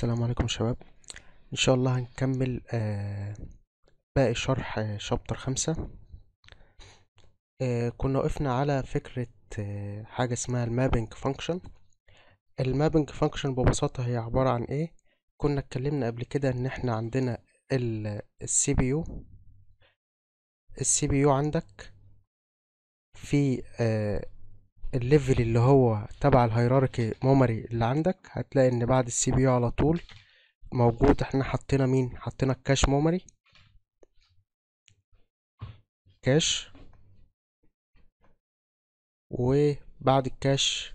السلام عليكم شباب ان شاء الله هنكمل آه، باقي شرح آه، شابتر خمسة آه، كنا وقفنا على فكرة حاجة اسمها المابنج فانكشن المابنج فانكشن ببساطة هي عبارة عن ايه كنا اتكلمنا قبل كده ان احنا عندنا السي بي يو السي بي يو عندك في الليفل اللي هو تبع الهيراركي ميموري اللي عندك هتلاقي ان بعد السي بي يو على طول موجود احنا حطينا مين حطينا الكاش ميموري كاش وبعد الكاش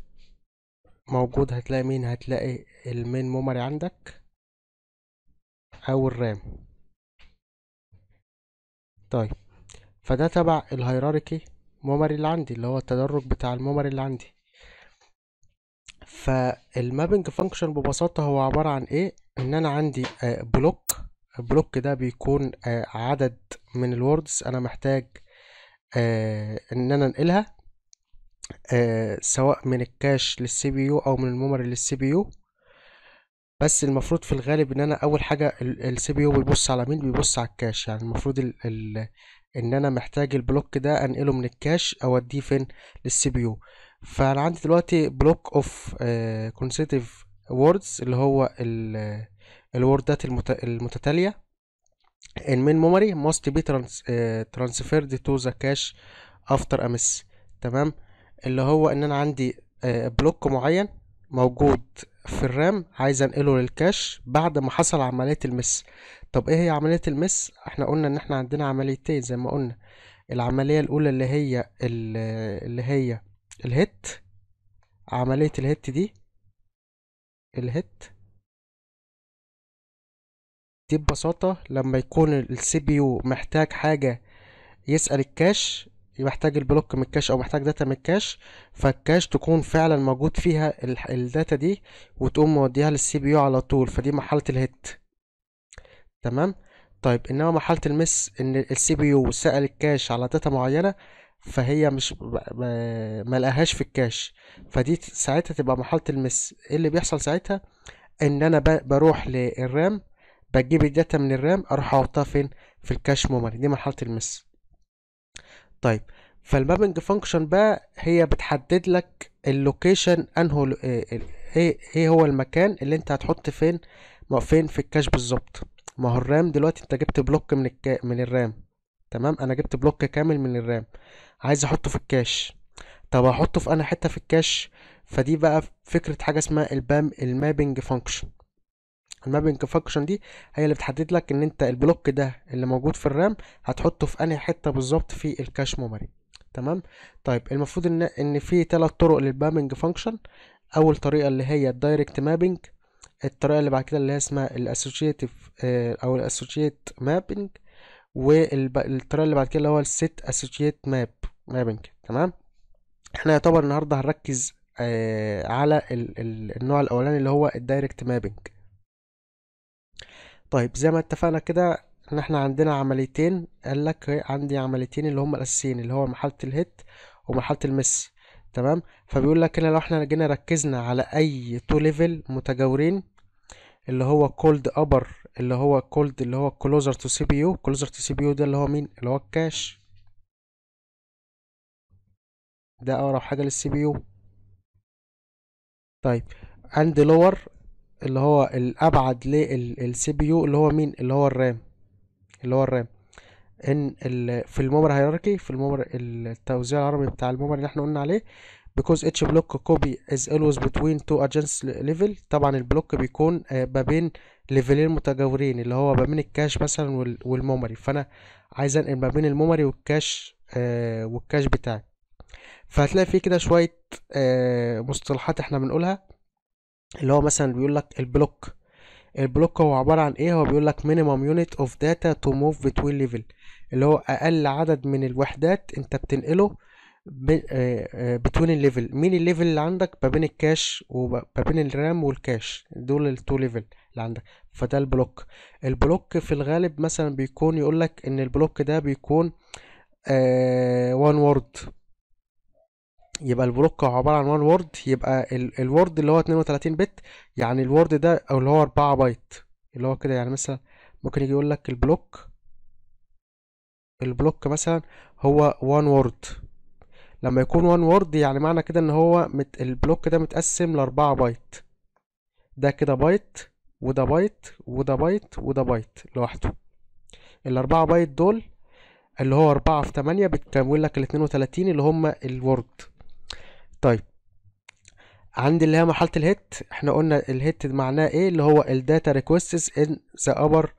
موجود هتلاقي مين هتلاقي المين ميموري عندك او الرام طيب فده تبع الهيراركي الممري اللي عندي اللي هو التدرج بتاع الممري اللي عندي فالمابنج فانكشن ببساطة هو عبارة عن ايه ان انا عندي آه، بلوك البلوك ده بيكون آه، عدد من الوردز انا محتاج آه، ان انا انقلها سواء من الكاش للسي بي يو او من الميموري للسي بي يو بس المفروض في الغالب ان انا اول حاجه السي بي يو بيبص على مين بيبص على الكاش يعني المفروض ال ال ان انا محتاج البلوك ده انقله من الكاش اوديه فين للسي بي يو فانا عندي دلوقتي بلوك اوف كونسيتيف ووردز اللي هو الوردات آه، المت... المتتاليه ان main memory must be ترانسفيرد آه، تو transferred to the cache after a miss تمام اللي هو ان انا عندي بلوك آه، معين موجود في الرام عايز انقله للكاش بعد ما حصل عملية المس طب ايه هي عملية المس احنا قلنا ان احنا عندنا عمليتين زي ما قلنا العملية الاولى اللي هي اللي هي الهيت عملية الهيت دي الهيت دي ببساطة لما يكون السي بي يو محتاج حاجة يسأل الكاش محتاج البلوك من الكاش او محتاج داتا من الكاش فالكاش تكون فعلا موجود فيها الداتا دي وتقوم موديها للسي بي يو على طول فدي مرحله الهيت تمام طيب انما مرحله المس ان السي بي يو سال الكاش على داتا معينه فهي مش ما لقاهاش في الكاش فدي ساعتها تبقى مرحله المس ايه اللي بيحصل ساعتها ان انا بروح للرام بجيب الداتا من الرام اروح احطها فين في الكاش ميموري دي مرحله المس طيب فالمابنج فانكشن بقى هي بتحدد لك اللوكيشن انه آه، آه، ايه هو المكان اللي انت هتحط فين فين في الكاش بالظبط ما هو الرام دلوقتي انت جبت بلوك من الكا من الرام تمام انا جبت بلوك كامل من الرام عايز احطه في الكاش طب هحطه في انا حته في الكاش فدي بقى فكره حاجه اسمها البام المابنج فانكشن المابنج فانكشن دي هي اللي بتحدد لك ان انت البلوك ده اللي موجود في الرام هتحطه في انهي حته بالظبط في الكاش ميموري تمام طيب المفروض ان ان في ثلاث طرق للمابنج فانكشن اول طريقه اللي هي الدايركت مابنج الطريقه اللي بعد كده اللي هي اسمها الاسوشيتيف آه، او الاسوشيت مابنج والطريقه اللي بعد كده اللي هو السيت اسوشيت ماب مابنج تمام احنا يعتبر النهارده هنركز آه على النوع الاولاني اللي هو الدايركت مابنج طيب زي ما اتفقنا كده ان احنا عندنا عمليتين قال لك إيه، عندي عمليتين اللي هما الاساسيين اللي هو مرحله الهيت ومرحله المس تمام فبيقول لك هنا لو احنا جينا ركزنا على اي تو ليفل متجاورين اللي هو كولد ابر اللي هو كولد اللي هو كلوزر تو سي بي يو كلوزر تو سي بي يو ده اللي هو مين اللي هو الكاش ده اقرب حاجه للسي بي يو طيب عند لور اللي هو الابعد للسي بي يو اللي هو مين اللي هو الرام اللي هو الرام ان في الممر هيراركي في الممر التوزيع الهرمي بتاع الممر اللي احنا قلنا عليه because each block copy is always between two adjacent level طبعا البلوك بيكون آه، ما بين ليفلين متجاورين اللي هو ما بين الكاش مثلا والميموري فانا عايز انقل ما بين الميموري والكاش آه، والكاش بتاعي فهتلاقي فيه كده شويه آه، مصطلحات احنا بنقولها اللي هو مثلا بيقول لك البلوك البلوك هو عبارة عن ايه هو بيقول لك minimum unit of data to move between level اللي هو اقل عدد من الوحدات انت بتنقله بتوين الليفل آه، آه، مين الليفل اللي عندك ما بين الكاش وما بين الرام والكاش دول التو ليفل اللي عندك فده البلوك البلوك في الغالب مثلا بيكون لك ان البلوك ده بيكون آه وان وورد يبقى البلوك عبارة عن وان وورد يبقى الوورد اللي هو 32 بت يعني الوورد ده او اللي هو 4 بايت اللي هو كده يعني مثلا ممكن يجي يقول لك البلوك البلوك مثلا هو وان وورد لما يكون وان وورد يعني معنى كده ان هو مت البلوك ده متقسم ل 4 بايت ده كده بايت وده بايت وده بايت وده بايت لوحده ال 4 بايت دول اللي هو 4 في 8 بتكون لك ال 32 اللي هم الوورد طيب عند اللي هي مرحله الهيت احنا قلنا الهيت معناه ايه اللي هو الداتا requests ان ذا ابر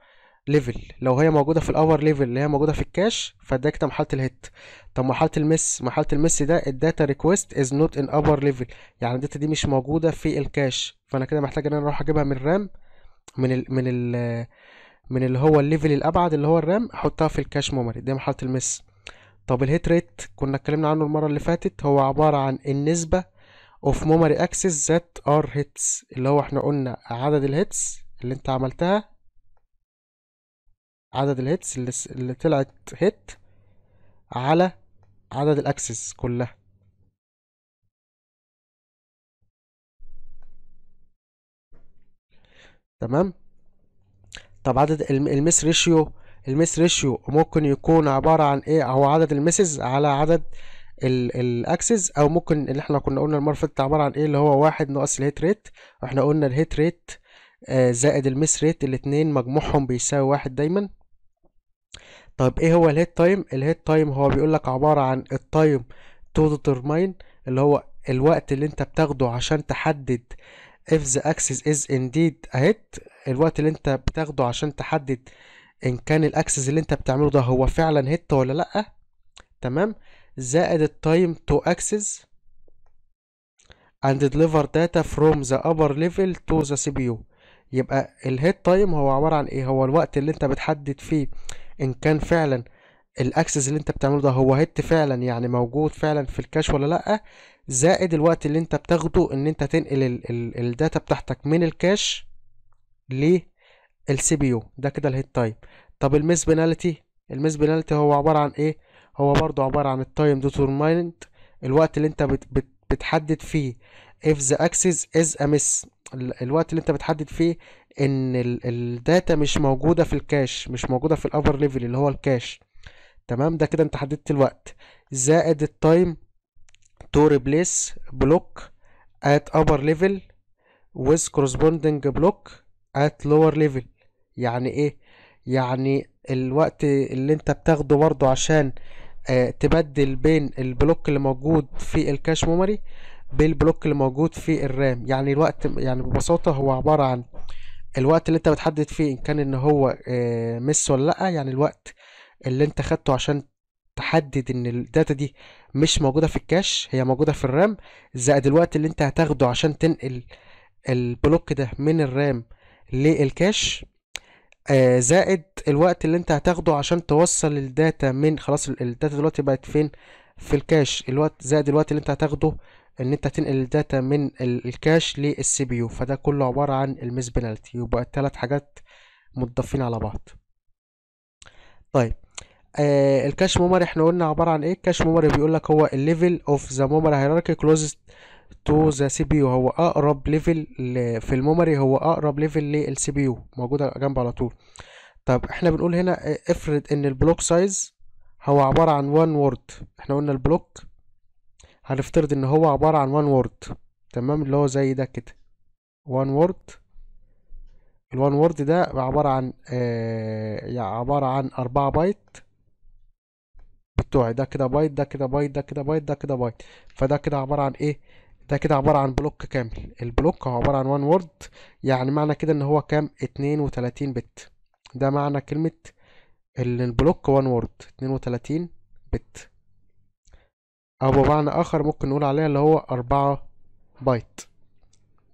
ليفل لو هي موجوده في الابر ليفل اللي هي موجوده في الكاش فده كده مرحله الهيت طب مرحله المس مرحله المس ده الداتا request از نوت ان ابر ليفل يعني الداتا دي مش موجوده في الكاش فانا كده محتاج ان انا اروح اجيبها من الرام من ال من ال من اللي هو الليفل الابعد اللي هو الرام احطها في الكاش ميموري دي مرحله المس طب الهيت ريت كنا اتكلمنا عنه المرة اللي فاتت هو عبارة عن النسبة اوف ميموري اكسس ذات ار هيتس اللي هو احنا قلنا عدد الهيتس اللي انت عملتها عدد الهيتس اللي, اللي طلعت هيت على عدد الاكسس كلها تمام طب عدد الميس ريشيو الميس ريشيو ممكن يكون عبارة عن ايه هو عدد المسز على عدد الاكسس او ممكن اللي احنا كنا قلنا المره اللي عباره عن ايه اللي هو واحد ناقص الهيت ريت واحنا قلنا الهيت ريت آه زائد المس ريت الاتنين مجموعهم بيساوي واحد دايما طب ايه هو الهيت تايم الهيت تايم هو بيقول لك عباره عن التايم تو ديترماين اللي هو الوقت اللي انت بتاخده عشان تحدد if the axis is indeed a hit الوقت اللي انت بتاخده عشان تحدد ان كان الاكسس اللي انت بتعمله ده هو فعلا هيت ولا لا تمام زائد التايم تو اكسس and deliver data from the upper level to the CPU يبقى الهيت تايم هو عبارة عن ايه هو الوقت اللي انت بتحدد فيه ان كان فعلا الاكسس اللي انت بتعمله ده هو هيت فعلا يعني موجود فعلا في الكاش ولا لا زائد الوقت اللي انت بتاخده ان انت تنقل الداتا بتاعتك من الكاش السي بي يو ده كده الهيد تايم طب الميس بينالتي الميس بينالتي هو عباره عن ايه هو برضو عباره عن التايم ديترمايند الوقت اللي انت بت بت بتحدد فيه اف ذا اكسس از a الوقت اللي انت بتحدد فيه ان الداتا مش موجوده في الكاش مش موجوده في الافر ليفل اللي هو الكاش تمام ده كده انت حددت الوقت زائد التايم تو ريبليس بلوك ات upper ليفل ويز كورسبوندنج بلوك ات لوور ليفل يعني ايه يعني الوقت اللي انت بتاخده برضه عشان آه تبدل بين البلوك اللي موجود في الكاش ميموري بالبلوك اللي موجود في الرام يعني الوقت يعني ببساطة هو عبارة عن الوقت اللي انت بتحدد فيه ان كان ان هو آه، مس ولا لا يعني الوقت اللي انت خدته عشان تحدد ان الداتا دي مش موجودة في الكاش هي موجودة في الرام زائد الوقت اللي انت هتاخده عشان تنقل البلوك ده من الرام للكاش آه، زائد الوقت اللي انت هتاخده عشان توصل الداتا من خلاص الداتا دلوقتي بقت فين في الكاش الوقت زائد الوقت اللي انت هتاخده ان انت تنقل الداتا من الكاش للسي بي يو فده كله عبارة عن الميس بنالتي يبقى الثلاث حاجات متضافين على بعض طيب آه الكاش ميموري احنا قلنا عبارة عن ايه الكاش ميموري بيقول لك هو الليفل اوف ذا ميموري هيراركي كلوزست تو ذا سي بي يو هو اقرب ليفل في الميموري هو اقرب ليفل للسي بي يو موجوده جنب على طول طب احنا بنقول هنا افرض ان البلوك سايز هو عباره عن 1 وورد احنا قلنا البلوك هنفترض ان هو عباره عن 1 وورد تمام اللي هو زي ده كده 1 وورد ال1 وورد ده عباره عن آه يعني عباره عن 4 بايت بتوعي ده كده بايت ده كده بايت ده كده بايت ده كده بايت فده كده عباره عن ايه ده كده عبارة عن بلوك كامل البلوك هو عبارة عن وان وورد يعني معنى كده ان هو كام اتنين وتلاتين بت ده معنى كلمة البلوك وان وورد اتنين وتلاتين بت او بمعنى اخر ممكن نقول عليها اللي هو اربعة بايت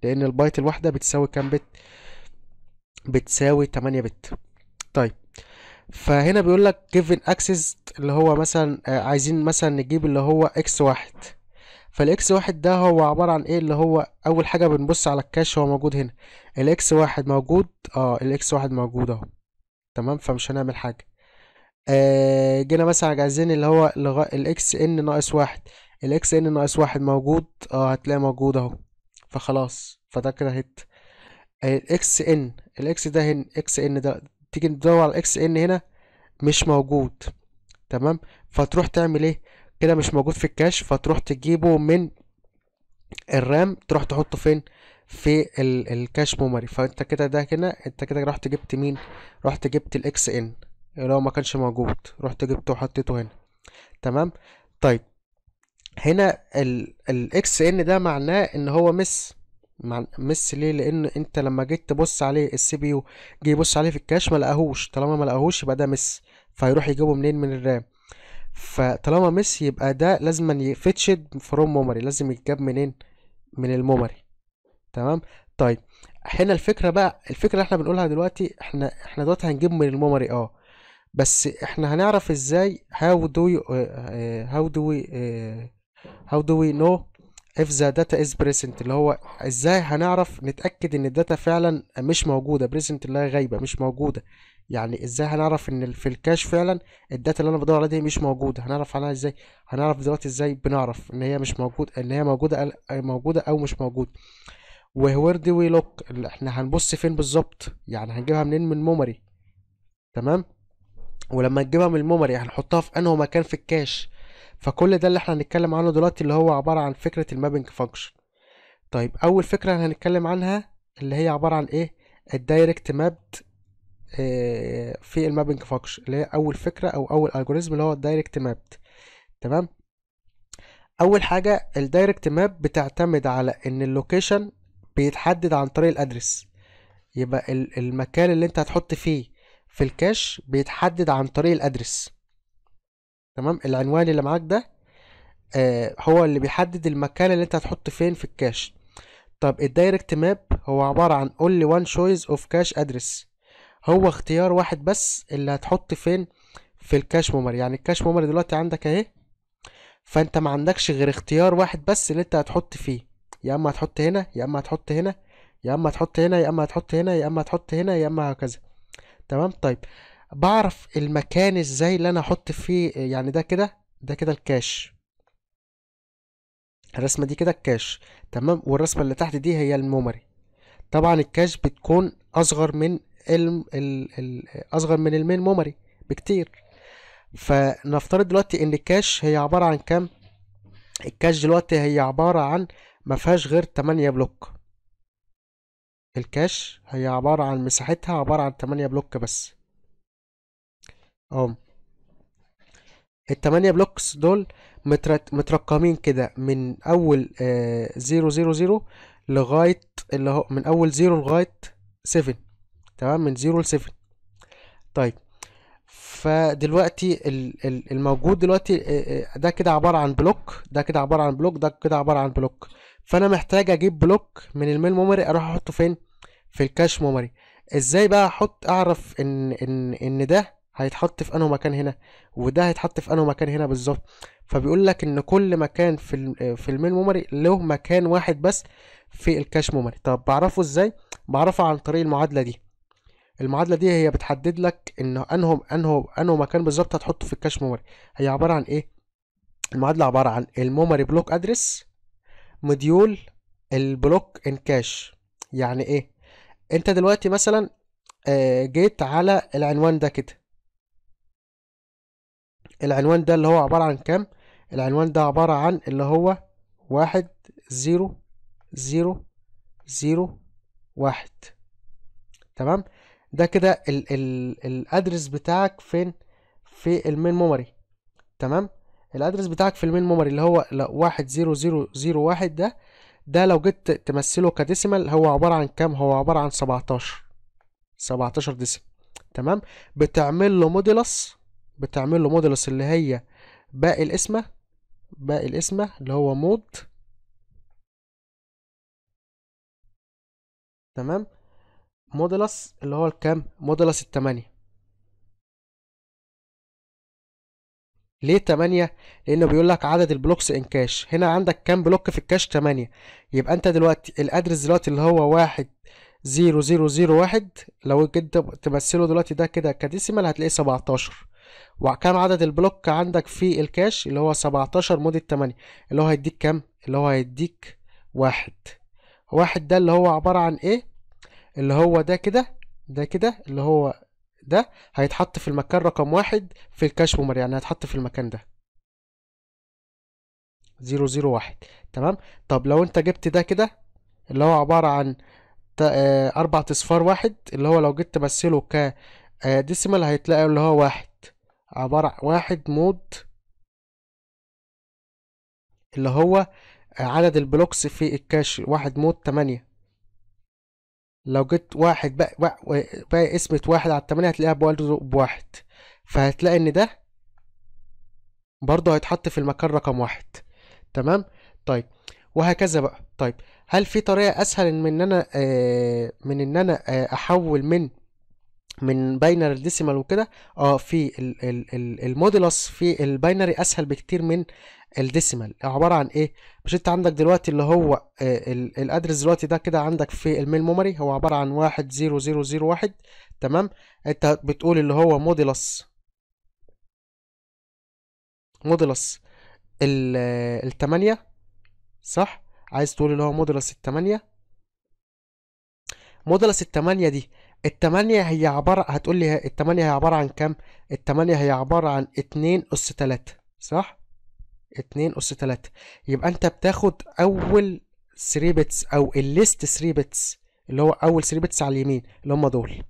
لان البايت الواحدة بتساوي كام بت بتساوي تمانية بت طيب فهنا بيقول لك given access اللي هو مثلا آه، عايزين مثلا نجيب اللي هو اكس واحد فالاكس واحد ده هو عبارة عن ايه اللي هو اول حاجة بنبص على الكاش هو موجود هنا الاكس واحد موجود اه الاكس واحد موجود اهو تمام فمش هنعمل حاجة آه جينا مثلا عايزين اللي هو لغا... الاكس ان ناقص واحد الاكس ان ناقص واحد موجود اه هتلاقي موجود اهو فخلاص فده كده هيت الاكس ان الاكس ده هنا اكس ان ده تيجي تدور على الاكس ان هنا مش موجود تمام فتروح تعمل ايه كده مش موجود في الكاش فتروح تجيبه من الرام تروح تحطه فين في الكاش ميموري فانت كده ده هنا انت كده رحت جبت مين رحت جبت الاكس ان لو ما كانش موجود رحت جبته وحطيته هنا تمام طيب هنا الاكس ان ده معناه ان هو مس مس ليه لان انت لما جيت تبص عليه السي بي يو جه يبص عليه في الكاش ما لقاهوش طالما ما لقاهوش يبقى ده مس فيروح يجيبه منين من الرام فطالما ميسي يبقى ده لازما يفتشد فروم ميموري لازم يتجاب منين من الميموري تمام طيب هنا الفكره بقى الفكره اللي احنا بنقولها دلوقتي احنا احنا دلوقتي هنجيب من الميموري اه بس احنا هنعرف ازاي هاو دو هاو دو how do we uh, how do we know if اللي هو ازاي هنعرف نتأكد ان الداتا فعلا مش موجودة بريزنت اللي هي غايبة مش موجودة يعني ازاي هنعرف ان في الكاش فعلا الداتا اللي انا بدور عليها دي مش موجوده هنعرف عنها ازاي هنعرف دلوقتي ازاي بنعرف ان هي مش موجود ان هي موجوده موجوده او مش موجوده وير دي وي لوك احنا هنبص فين بالظبط يعني هنجيبها منين من الميموري تمام ولما نجيبها من الميموري يعني هنحطها في انه مكان في الكاش فكل ده اللي احنا هنتكلم عنه دلوقتي اللي هو عباره عن فكره المابنج فانكشن طيب اول فكره هنتكلم عنها اللي هي عباره عن ايه الدايركت مابد آه، في المابنج فانكشن اللي هي اول فكره او اول الجوريزم اللي هو الدايركت ماب تمام اول حاجه الدايركت ماب بتعتمد على ان اللوكيشن بيتحدد عن طريق الادرس يبقى المكان اللي انت هتحط فيه في الكاش بيتحدد عن طريق الادرس تمام العنوان اللي معاك ده آه، هو اللي بيحدد المكان اللي انت هتحط فين في الكاش طب الدايركت ماب هو عبارة عن only one choice of cache address هو اختيار واحد بس اللي هتحط فين في الكاش ميموري يعني الكاش ميموري دلوقتي عندك اهي فانت ما عندكش غير اختيار واحد بس اللي انت هتحط فيه يا اما هتحط هنا يا اما هتحط هنا يا اما هتحط هنا يا اما هتحط هنا يا اما هتحط هنا يا اما هكذا تمام طيب بعرف المكان ازاي اللي انا احط فيه يعني ده كده ده كده الكاش الرسمه دي كده الكاش تمام والرسمه اللي تحت دي هي الميموري طبعا الكاش بتكون اصغر من ال ال ال اصغر من المين ميموري بكتير فنفترض دلوقتي ان الكاش هي عباره عن كام الكاش دلوقتي هي عباره عن ما فيهاش غير 8 بلوك الكاش هي عباره عن مساحتها عباره عن 8 بلوك بس اه التمانية بلوكس دول مترقمين كده من اول آه، زيرو زيرو زيرو لغاية اللي هو من اول زيرو لغاية سفن تمام من زيرو 7 طيب فدلوقتي الموجود دلوقتي ده كده عبارة عن بلوك ده كده عبارة عن بلوك ده كده عبارة عن بلوك فأنا محتاج أجيب بلوك من الميل ميموري أروح أحطه فين؟ في الكاش ميموري ازاي بقى احط اعرف ان ان ان ده هيتحط في انه مكان هنا وده هيتحط في انه مكان هنا بالظبط فبيقول لك ان كل مكان في في الميل ميموري له مكان واحد بس في الكاش ميموري طب بعرفه ازاي بعرفه عن طريق المعادله دي المعادله دي هي بتحدد لك ان انه انه انه مكان بالظبط هتحطه في الكاش ميموري هي عباره عن ايه المعادله عباره عن الميموري بلوك ادرس مديول البلوك ان كاش يعني ايه انت دلوقتي مثلا آه، جيت على العنوان ده كده العنوان ده اللي هو عبارة عن كام العنوان ده عبارة عن اللي هو واحد زيرو زيرو زيرو واحد تمام ده كده الادرس بتاعك فين في المين ميموري تمام الادرس بتاعك في المين ميموري اللي هو واحد زيرو زيرو زيرو واحد ده ده لو جيت تمثله كديسيمال هو عبارة عن كام هو عبارة عن سبعتاشر سبعتاشر ديسيمال تمام بتعمل له موديلس بتعمل له موديلس اللي هي باقي الاسمه باقي الاسمه اللي هو مود تمام مودلس اللي هو الكام مودلس التمانية ليه تمانية؟ لأنه بيقول لك عدد البلوكس إن كاش هنا عندك كام بلوك في الكاش تمانية يبقى أنت دلوقتي الأدرس دلوقتي اللي هو واحد زيرو زيرو زيرو واحد لو جيت تمثله دلوقتي ده كده كديسيمال هتلاقيه سبعتاشر وكم عدد البلوك عندك في الكاش اللي هو سبعتاشر مود التمانية اللي هو هيديك كام؟ اللي هو هيديك واحد واحد ده اللي هو عبارة عن ايه؟ اللي هو ده كده ده كده اللي هو ده هيتحط في المكان رقم واحد في الكاش ميموري يعني هيتحط في المكان ده زيرو زيرو واحد تمام طب لو انت جبت ده كده اللي هو عبارة عن آه، أربعة أصفار واحد اللي هو لو جيت تمثله ك ديسيمال آه، هيتلاقي اللي هو واحد عبارة واحد مود اللي هو عدد البلوكس في الكاش واحد مود تمانية لو جيت واحد بقى, بقى, بقى اسمة واحد على التمانية هتلاقيها بوالده بواحد فهتلاقي ان ده برضه هيتحط في المكان رقم واحد تمام طيب وهكذا بقى طيب هل في طريقة اسهل من ان انا آه من ان انا آه احول من من باينري ديسيمال وكده اه في المودولس في الباينري اسهل بكتير من الديسيمال عباره عن ايه مش انت عندك دلوقتي اللي هو آه، الادرس دلوقتي ده كده عندك في الميل ميموري هو عباره عن 10001 تمام انت بتقول اللي هو مودولس مودولس 8 صح عايز تقول اللي هو مودولس مودلس مودولس 8 دي التمانية هي عبارة هتقول لي التمانية هي عبارة عن كام؟ التمانية هي عبارة عن اتنين أس تلاتة صح؟ اتنين أس تلاتة يبقى أنت بتاخد أول 3 بيتس أو الليست 3 بيتس اللي هو أول 3 بيتس على اليمين اللي هم دول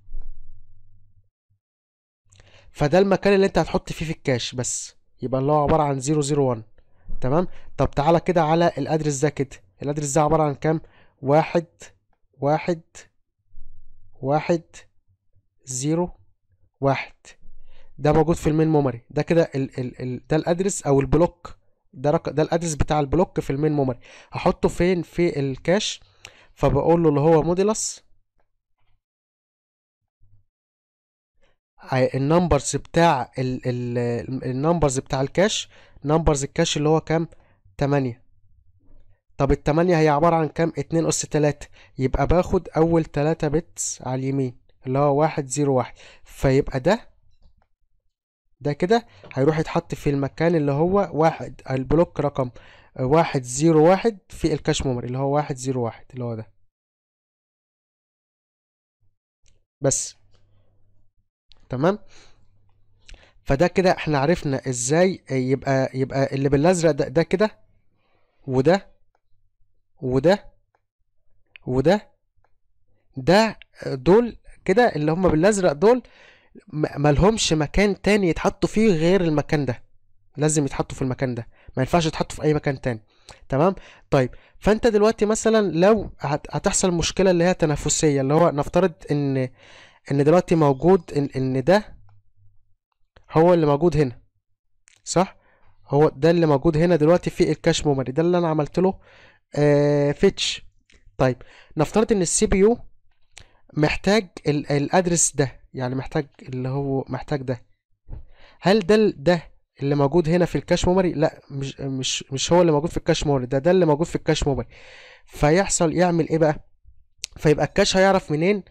فده المكان اللي أنت هتحط فيه في الكاش بس يبقى اللي هو عبارة عن 001 تمام؟ طب تعالى كده على الأدرس ده كده الأدرس ده عبارة عن كام؟ واحد واحد واحد زيرو واحد ده موجود في المين ميموري ده كده ال ال ال ده الادرس او البلوك ده رق... ده الادرس بتاع البلوك في المين ميموري هحطه فين في الكاش فبقول له اللي هو موديلس آه، النمبرز بتاع ال النمبرز بتاع الكاش نمبرز الكاش اللي هو كام 8 طب التمانية هي عبارة عن كام اتنين أس تلاتة يبقى باخد أول تلاتة بتس على اليمين اللي هو واحد زيرو واحد فيبقى ده ده كده هيروح يتحط في المكان اللي هو واحد البلوك رقم واحد زيرو واحد في الكاش ميموري اللي هو واحد زيرو واحد اللي هو ده بس تمام فده كده احنا عرفنا ازاي يبقى يبقى اللي بالازرق ده, ده كده وده وده وده ده دول كده اللي هم بالازرق دول مالهمش مكان تاني يتحطوا فيه غير المكان ده لازم يتحطوا في المكان ده ما ينفعش يتحطوا في اي مكان تاني تمام طيب فانت دلوقتي مثلا لو هتحصل مشكله اللي هي تنافسيه اللي هو نفترض ان ان دلوقتي موجود ان ان ده هو اللي موجود هنا صح هو ده اللي موجود هنا دلوقتي في الكاش ميموري ده اللي انا عملت له آه، فيتش طيب نفترض ان السي بي يو محتاج الادرس ده يعني محتاج اللي هو محتاج ده هل ده ده اللي موجود هنا في الكاش ميموري لا مش مش مش هو اللي موجود في الكاش ميموري ده ده اللي موجود في الكاش ميموري فيحصل يعمل ايه بقى فيبقى الكاش هيعرف منين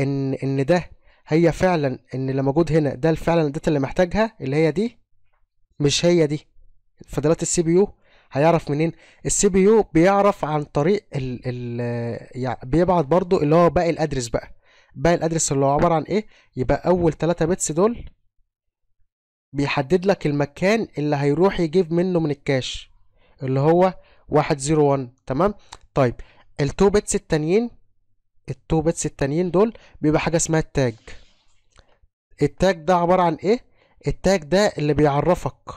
ان ان ده هي فعلا ان اللي موجود هنا ده فعلا الداتا اللي محتاجها اللي هي دي مش هي دي فضلات السي بي يو هيعرف منين السي بي يو بيعرف عن طريق ال ال يعني بيبعت برضو اللي هو باقي الادرس بقى باقي الادرس اللي هو عباره عن ايه يبقى اول 3 بيتس دول بيحدد لك المكان اللي هيروح يجيب منه من الكاش اللي هو 101 تمام طيب التو بيتس التانيين التو بيتس التانيين دول بيبقى حاجه اسمها التاج التاج ده عباره عن ايه التاج ده اللي بيعرفك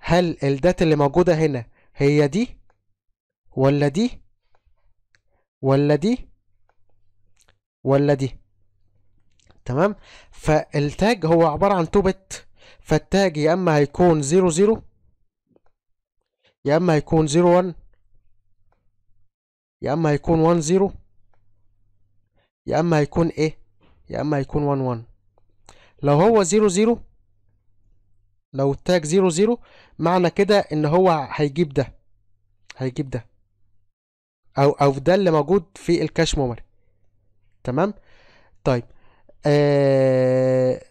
هل الداتا اللي موجوده هنا هي دي ولا دي ولا دي ولا دي تمام فالتاج هو عبارة عن 2 بت فالتاج يا اما هيكون 0 0 يا اما هيكون 0 1 يا اما هيكون 1 0 يا اما هيكون ايه يا اما هيكون 1 1 لو هو 0 0 لو التاج زيرو زيرو معنى كده ان هو هيجيب ده هيجيب ده او او ده اللي موجود في الكاش ميموري تمام طيب آه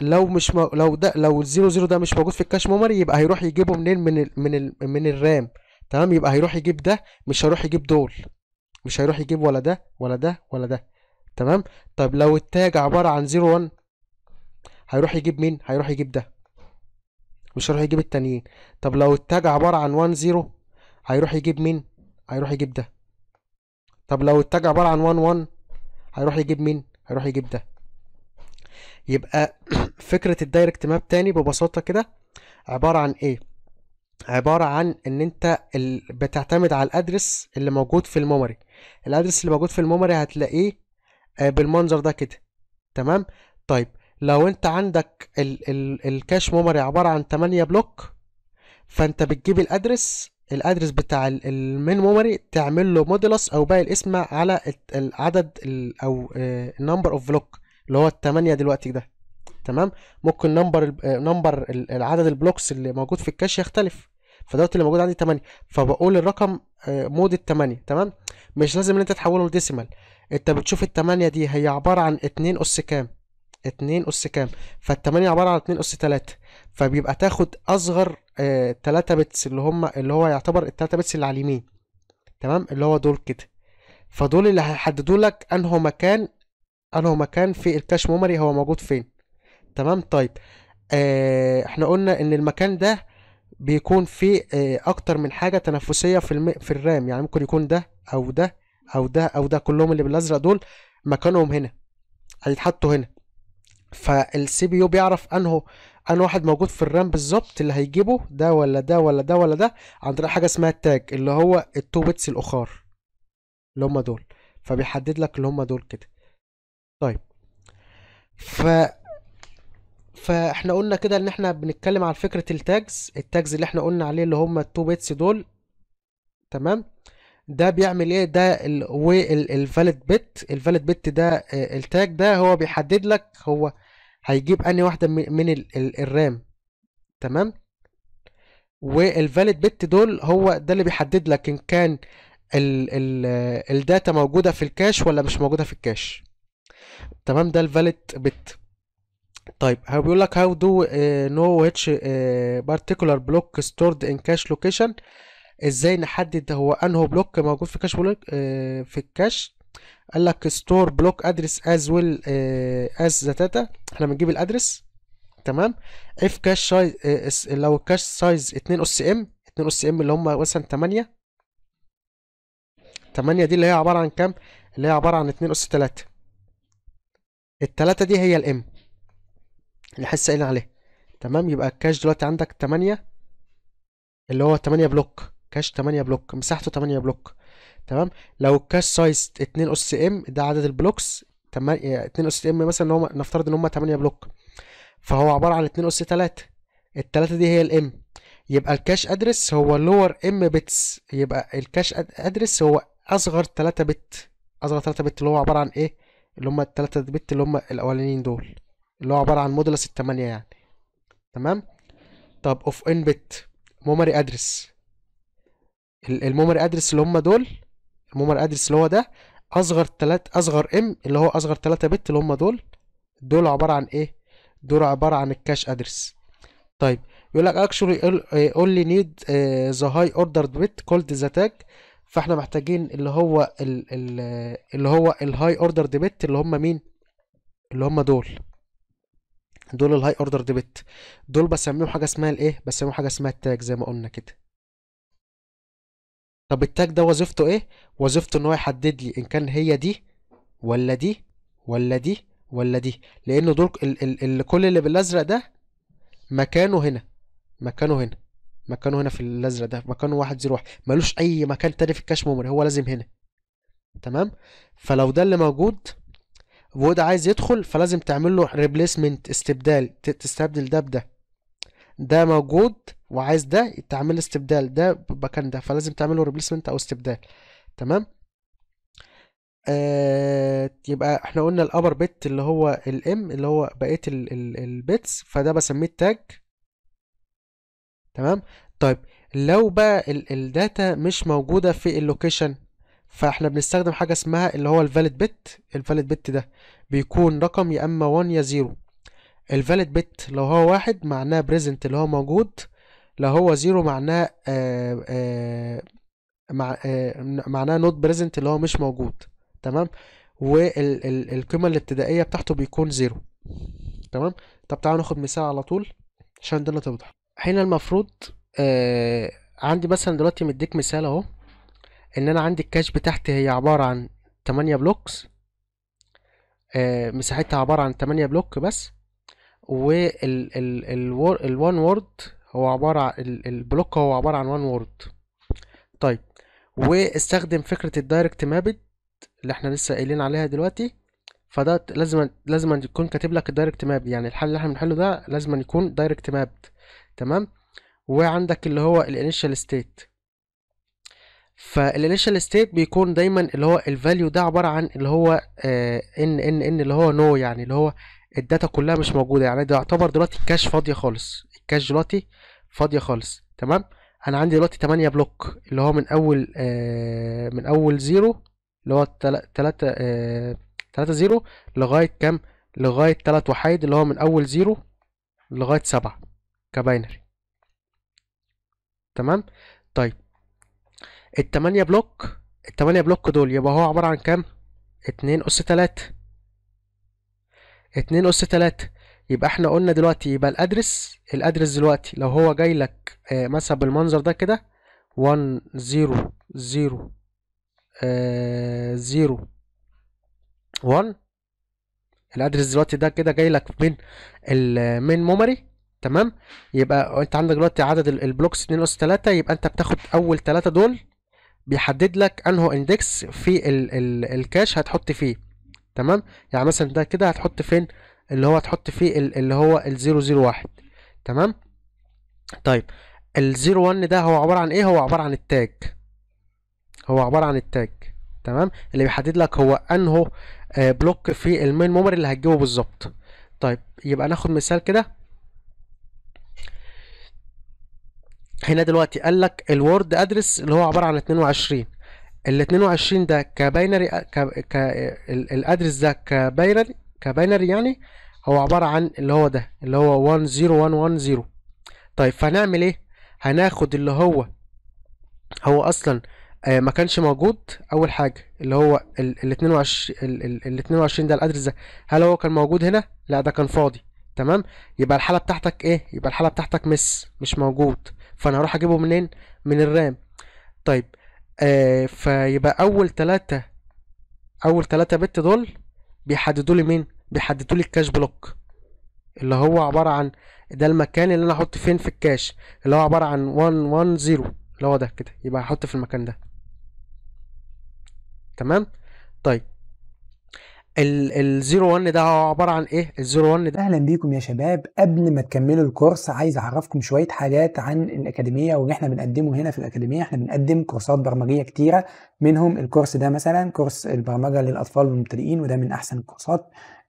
لو مش م... لو ده لو الزيرو زيرو ده مش موجود في الكاش ميموري يبقى هيروح يجيبه منين من ال... من ال... من الرام تمام يبقى هيروح يجيب ده مش هيروح يجيب دول مش هيروح يجيب ولا ده ولا ده ولا ده تمام طب لو التاج عباره عن 01 هيروح يجيب مين هيروح يجيب ده مش هيروح يجيب التانيين طب لو التاج عبارة عن 1 0 هيروح يجيب مين هيروح يجيب ده طب لو التاج عبارة عن 1 1 هيروح يجيب مين هيروح يجيب ده يبقى فكرة الدايركت ماب تاني ببساطة كده عبارة عن ايه عبارة عن ان انت بتعتمد على الادرس اللي موجود في الميموري الادرس اللي موجود في الميموري هتلاقيه آه، بالمنظر ده كده تمام طيب لو انت عندك ال ال الكاش ميموري عباره عن 8 بلوك فانت بتجيب الادرس الادرس بتاع المين ميموري تعمل له مودلس او باقي الاسم على العدد ال او نمبر اوف بلوك اللي هو الثمانية دلوقتي ده تمام ممكن نمبر نمبر العدد البلوكس اللي موجود في الكاش يختلف فدلوقتي اللي موجود عندي 8 فبقول الرقم مود ال 8 تمام مش لازم ان انت تحوله لديسيمال انت بتشوف ال 8 دي هي عباره عن 2 اس كام 2 اس كام فال8 عباره عن 2 اس 3 فبيبقى تاخد اصغر 3 آه، بتس اللي هم اللي هو يعتبر ال 3 بتس اللي على اليمين تمام اللي هو دول كده فدول اللي هيحددوا لك انه مكان انه مكان في الكاش ميموري هو موجود فين تمام طيب آه احنا قلنا ان المكان ده بيكون فيه آه اكتر من حاجه تنافسيه في الم... في الرام يعني ممكن يكون ده او ده او ده او ده كلهم اللي بالازرق دول مكانهم هنا هيتحطوا هنا فالسي بي يو بيعرف انه انا واحد موجود في الرام بالظبط اللي هيجيبه ده ولا ده ولا ده ولا ده عن طريق حاجه اسمها التاج اللي هو التو بيتس الاخر اللي هم دول فبيحدد لك اللي هم دول كده طيب ف فاحنا قلنا كده ان احنا بنتكلم على فكره التاجز التاجز اللي احنا قلنا عليه اللي هم التو بيتس دول تمام ده بيعمل ايه ده الفاليد بت الفاليد بت ده آه، التاج ده هو بيحدد لك هو هيجيب انهي واحده من الرام تمام والفاليد بت دول هو ده اللي بيحدد لك ان كان الداتا موجوده في الكاش ولا مش موجوده في الكاش تمام ده الفاليد بت طيب هو بيقول لك هاو دو نو ويتش بارتيكولار بلوك ستورد ان كاش لوكيشن ازاي نحدد هو انه بلوك موجود في كاش آه، بلوك في الكاش قال لك ستور بلوك ادرس از ويل از ذا داتا احنا بنجيب الادرس تمام اف كاش سايز لو الكاش سايز 2 اس ام 2 اس ام اللي هم مثلا 8 8 دي اللي هي عباره عن كام اللي هي عباره عن 2 اس 3 التلاتة دي هي الام اللي حس قايلين عليها تمام يبقى الكاش دلوقتي عندك 8 اللي هو 8 بلوك كاش 8 بلوك مساحته 8 بلوك تمام لو الكاش سايز 2 اس ام ده عدد البلوكس 2 يعني اس ام مثلا هم نفترض ان هم 8 بلوك فهو عباره عن 2 اس 3 الثلاثه دي هي الام يبقى الكاش ادرس هو لور ام بتس يبقى الكاش ادرس هو اصغر 3 بت اصغر 3 بت اللي هو عباره عن ايه اللي هم الثلاثه بت اللي هم الاولانيين دول اللي هو عباره عن مودولس 8 يعني تمام طب اوف ان بت ميموري ادرس الميموري ادرس اللي هم دول المومر ادرس اللي هو ده اصغر تلات اصغر ام اللي هو اصغر تلاتة بت اللي هم دول دول عبارة عن ايه دول عبارة عن الكاش ادرس طيب يقول لك actually آه، only need آه، the high ordered bit called the tag فاحنا محتاجين اللي هو ال ال آه، اللي هو الهاي ordered bit اللي هم مين اللي هم دول دول الهاي ordered bit دول بسميهم حاجة اسمها الايه بسميهم حاجة اسمها التاج زي ما قلنا كده طب التاج ده وظيفته ايه وظيفته ان هو يحدد لي ان كان هي دي ولا دي ولا دي ولا دي لان دول ال ال ال كل اللي بالازرق ده مكانه هنا مكانه هنا مكانه هنا في الازرق ده مكانه واحد واحد ملوش اي مكان تاني في الكاش ميموري هو لازم هنا تمام فلو ده اللي موجود وده عايز يدخل فلازم تعمل له ريبليسمنت استبدال تستبدل ده بده ده موجود وعايز ده تعمل استبدال ده بمكان ده فلازم تعمله ريبليسمنت او استبدال تمام آه يبقى احنا قلنا الابر بت اللي هو الام اللي هو بقيه البيتس فده بسميه التاج تمام طيب لو بقى الداتا مش موجوده في اللوكيشن فاحنا بنستخدم حاجه اسمها اللي هو الفاليد بت الفاليد بت ده بيكون رقم يا اما 1 يا 0 الفاليد بت لو هو واحد معناه بريزنت اللي هو موجود لو هو زيرو معناه آآ آه، آآ آه، مع آه، معناه نوت بريزنت اللي هو مش موجود تمام والقيمه الابتدائيه بتاعته بيكون زيرو تمام طب تعالوا ناخد مثال على طول عشان الدنيا توضح هنا المفروض آه عندي مثلا دلوقتي مديك مثال اهو ان انا عندي الكاش بتاعتي هي عباره عن 8 بلوكس آه مساحتها عباره عن 8 بلوك بس والوان وورد هو عبارة البلوك هو عبارة عن وان وورد طيب واستخدم فكرة الدايركت مابد اللي احنا لسه قايلين عليها دلوقتي فده لازم لازم يكون كاتب لك الدايركت ماب يعني الحل اللي احنا بنحله ده لازم يكون دايركت ماب تمام وعندك اللي هو الانيشال ستيت فالانيشال ستيت بيكون دايما اللي هو الفاليو ده عباره عن اللي هو ان ان ان اللي هو نو no يعني اللي هو الداتا كلها مش موجوده يعني ده يعتبر دلوقتي الكاش فاضيه خالص الكاش دلوقتي فاضيه خالص تمام انا عندي دلوقتي 8 بلوك اللي هو من اول آه من اول زيرو اللي هو 3 3 آه، زيرو لغايه كام لغايه 3 وحيد اللي هو من اول زيرو لغايه 7 كباينري تمام طيب ال 8 بلوك ال 8 بلوك دول يبقى هو عبارة عن كام 2 أس 3 2 أس 3 يبقى احنا قلنا دلوقتي يبقى الأدرس الأدرس دلوقتي لو هو جاي لك آه، مثلا بالمنظر ده كده 1 0 0 0 1 الأدرس دلوقتي ده كده جاي لك من المين ميموري تمام يبقى انت عندك دلوقتي عدد البلوكس 2 اس 3 يبقى انت بتاخد اول 3 دول بيحدد لك انه اندكس في الكاش هتحط فيه تمام يعني مثلا ده كده هتحط فين اللي هو هتحط فيه اللي هو ال001 تمام طيب ال01 ده هو عبارة عن ايه هو عبارة عن التاج هو عبارة عن التاج تمام اللي بيحدد لك هو انه آه، بلوك في المين ميموري اللي هتجيبه بالظبط طيب يبقى ناخد مثال كده هنا دلوقتي قال لك الورد ادرس اللي هو عبارة عن 22 ال 22 ده كباينري ك... ك... الادرس ده كباينري كباينري يعني هو عباره عن اللي هو ده اللي هو 10110 طيب فهنعمل ايه هناخد اللي هو هو اصلا آه ما كانش موجود اول حاجه اللي هو ال 22 ال 22 ده الادرس ده هل هو كان موجود هنا لا ده كان فاضي تمام يبقى الحاله بتاعتك ايه يبقى الحاله بتاعتك مس مش موجود فانا هروح اجيبه منين من الرام طيب آه فيبقى اول تلاتة اول تلاتة بت دول بيحددوا لي مين بيحددوا لي الكاش بلوك اللي هو عبارة عن ده المكان اللي انا احط فين في الكاش اللي هو عبارة عن 110 اللي هو ده كده يبقى هحط في المكان ده تمام طيب الزيرو 1 ده عباره عن ايه الزيرو 1 ده اهلا بيكم يا شباب قبل ما تكملوا الكورس عايز اعرفكم شويه حاجات عن الاكاديميه واللي احنا بنقدمه هنا في الاكاديميه احنا بنقدم كورسات برمجيه كتيره منهم الكورس ده مثلا كورس البرمجه للاطفال والمبتدئين وده من احسن الكورسات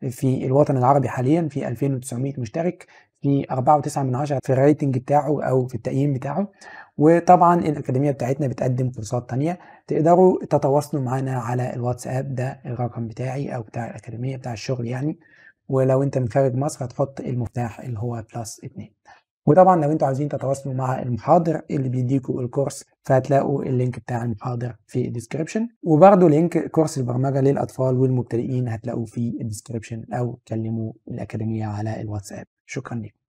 في الوطن العربي حاليا في 2900 مشترك في 4.9 من 10 في الريتنج بتاعه او في التقييم بتاعه وطبعا الأكاديمية بتاعتنا بتقدم كورسات تانية تقدروا تتواصلوا معانا على الواتساب ده الرقم بتاعي أو بتاع الأكاديمية بتاع الشغل يعني ولو أنت من خارج مصر هتحط المفتاح اللي هو بلس 2 وطبعا لو انتوا عايزين تتواصلوا مع المحاضر اللي بيديكوا الكورس فهتلاقوا اللينك بتاع المحاضر في الديسكربشن وبرده لينك كورس البرمجه للاطفال والمبتدئين هتلاقوه في الديسكربشن او كلموا الاكاديميه على الواتساب شكرا لكم